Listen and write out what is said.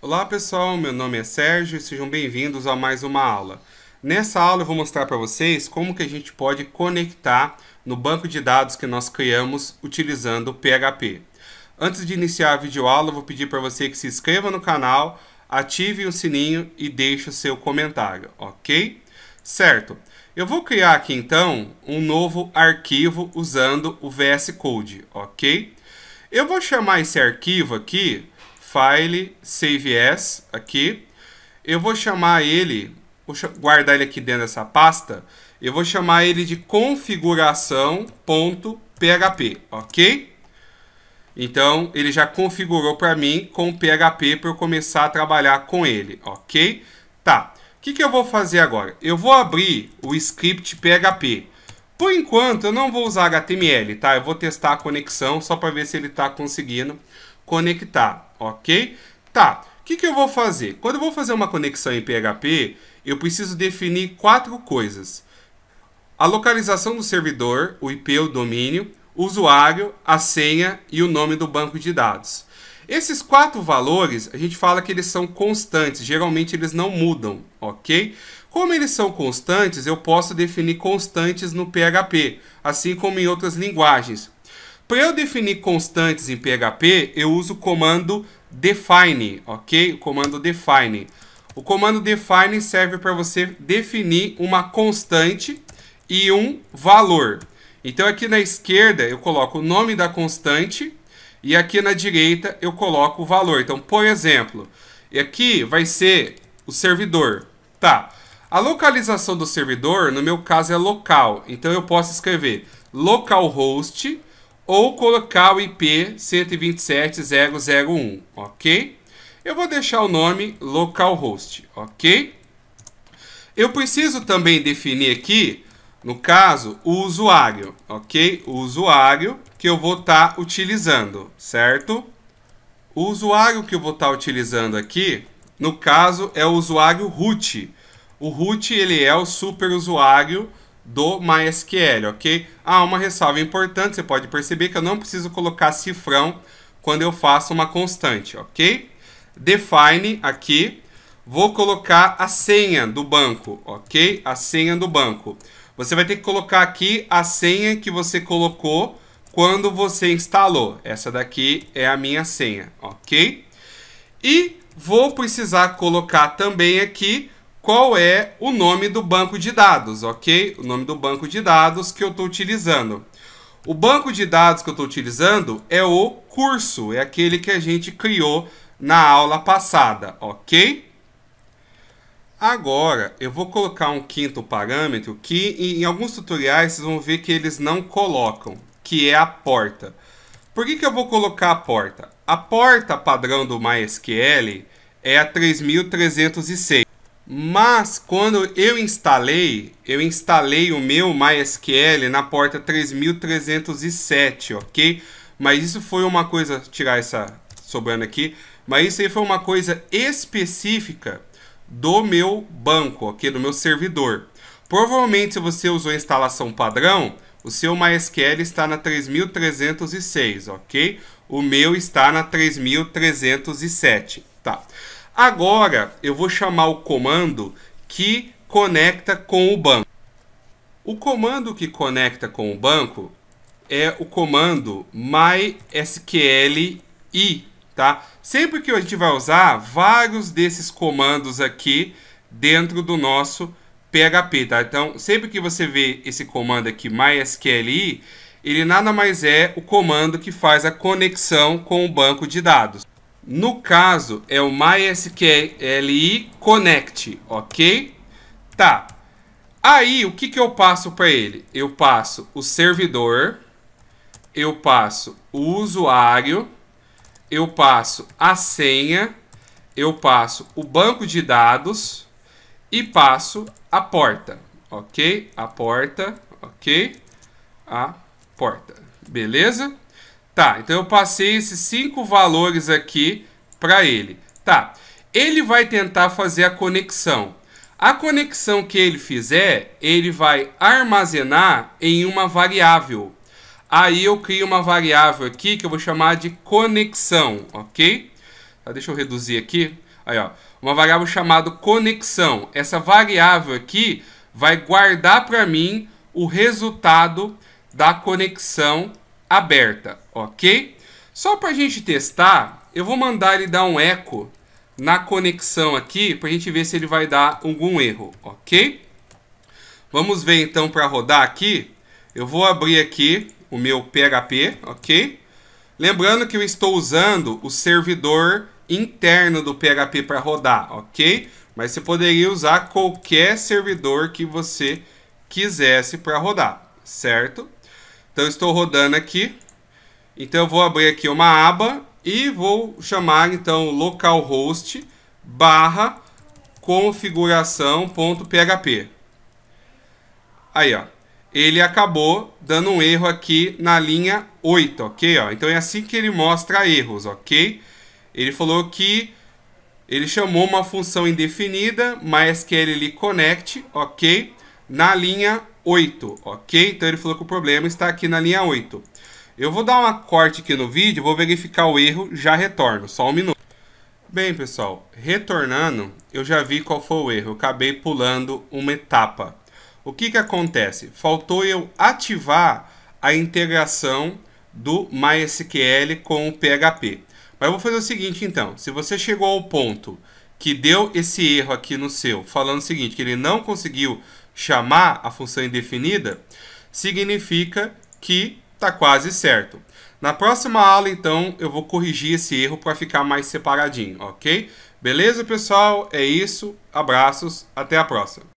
Olá pessoal, meu nome é Sérgio e sejam bem-vindos a mais uma aula. Nessa aula eu vou mostrar para vocês como que a gente pode conectar no banco de dados que nós criamos utilizando PHP. Antes de iniciar a videoaula, eu vou pedir para você que se inscreva no canal, ative o sininho e deixe o seu comentário, ok? Certo, eu vou criar aqui então um novo arquivo usando o VS Code, ok? Eu vou chamar esse arquivo aqui File, Save As, aqui. Eu vou chamar ele, vou guardar ele aqui dentro dessa pasta, eu vou chamar ele de configuração.php, ok? Então, ele já configurou para mim com PHP para eu começar a trabalhar com ele, ok? Tá, o que, que eu vou fazer agora? Eu vou abrir o script PHP. Por enquanto, eu não vou usar HTML, tá? Eu vou testar a conexão só para ver se ele está conseguindo conectar ok? Tá, o que, que eu vou fazer? Quando eu vou fazer uma conexão em PHP, eu preciso definir quatro coisas. A localização do servidor, o IP, o domínio, o usuário, a senha e o nome do banco de dados. Esses quatro valores, a gente fala que eles são constantes, geralmente eles não mudam, ok? Como eles são constantes, eu posso definir constantes no PHP, assim como em outras linguagens. Para eu definir constantes em PHP, eu uso o comando define, ok? O comando define. O comando define serve para você definir uma constante e um valor. Então aqui na esquerda eu coloco o nome da constante e aqui na direita eu coloco o valor. Então, por exemplo, aqui vai ser o servidor. Tá. A localização do servidor, no meu caso, é local. Então eu posso escrever localhost ou colocar o IP 127.0.0.1, ok? Eu vou deixar o nome localhost, ok? Eu preciso também definir aqui, no caso, o usuário, ok? O usuário que eu vou estar tá utilizando, certo? O usuário que eu vou estar tá utilizando aqui, no caso, é o usuário root. O root ele é o superusuário usuário do MySQL, ok? Ah, uma ressalva importante, você pode perceber que eu não preciso colocar cifrão quando eu faço uma constante, ok? Define aqui, vou colocar a senha do banco, ok? A senha do banco. Você vai ter que colocar aqui a senha que você colocou quando você instalou. Essa daqui é a minha senha, ok? E vou precisar colocar também aqui qual é o nome do banco de dados, ok? O nome do banco de dados que eu estou utilizando. O banco de dados que eu estou utilizando é o curso, é aquele que a gente criou na aula passada, ok? Agora, eu vou colocar um quinto parâmetro que em, alguns tutoriais vocês vão ver que eles não colocam, que é a porta. Por que, que eu vou colocar a porta? A porta padrão do MySQL é a 3306. Mas quando eu instalei, eu instalei o meu MySQL na porta 3307, ok? Mas isso foi uma coisa, tirar essa sobrando aqui, mas isso aí foi uma coisa específica do meu banco, ok? Do meu servidor. Provavelmente se você usou a instalação padrão, o seu MySQL está na 3306, ok? O meu está na 3307, tá? Agora eu vou chamar o comando que conecta com o banco. O comando que conecta com o banco é o comando mysqli, tá? Sempre que a gente vai usar vários desses comandos aqui dentro do nosso PHP, tá? Então, sempre que você vê esse comando aqui mysqli, ele nada mais é o comando que faz a conexão com o banco de dados. No caso, é o MySQL Connect, ok? Tá. Aí, o que, que eu passo para ele? Eu passo o servidor, eu passo o usuário, eu passo a senha, eu passo o banco de dados e passo a porta, ok? A porta, ok? A porta, beleza? Tá, então eu passei esses cinco valores aqui para ele. Tá, ele vai tentar fazer a conexão. A conexão que ele fizer, ele vai armazenar em uma variável. Aí eu crio uma variável aqui que eu vou chamar de conexão, ok? Tá, deixa eu reduzir aqui. Aí, ó, uma variável chamada conexão. Essa variável aqui vai guardar para mim o resultado da conexão aberta ok? Só para a gente testar, eu vou mandar ele dar um eco na conexão aqui para a gente ver se ele vai dar algum erro, ok? Vamos ver então para rodar aqui. Eu vou abrir aqui o meu PHP, ok? Lembrando que eu estou usando o servidor interno do PHP para rodar, ok? Mas você poderia usar qualquer servidor que você quisesse para rodar, certo? Então estou rodando aqui, então eu vou abrir aqui uma aba e vou chamar então localhost barra configuração.php. Aí, ó. Ele acabou dando um erro aqui na linha 8, ok? Ó, então é assim que ele mostra erros, ok? Ele falou que ele chamou uma função indefinida, MySQL connect, ok? Na linha 8, ok? Então ele falou que o problema está aqui na linha 8. Eu vou dar uma corte aqui no vídeo, vou verificar o erro, já retorno, só um minuto. Bem, pessoal, retornando, eu já vi qual foi o erro, eu acabei pulando uma etapa. O que, que acontece? Faltou eu ativar a integração do MySQL com o PHP. Mas eu vou fazer o seguinte então, se você chegou ao ponto que deu esse erro aqui no seu, falando o seguinte, que ele não conseguiu chamar a função indefinida, significa que Tá quase certo. Na próxima aula, então, eu vou corrigir esse erro para ficar mais separadinho, ok? Beleza, pessoal? É isso. Abraços. Até a próxima.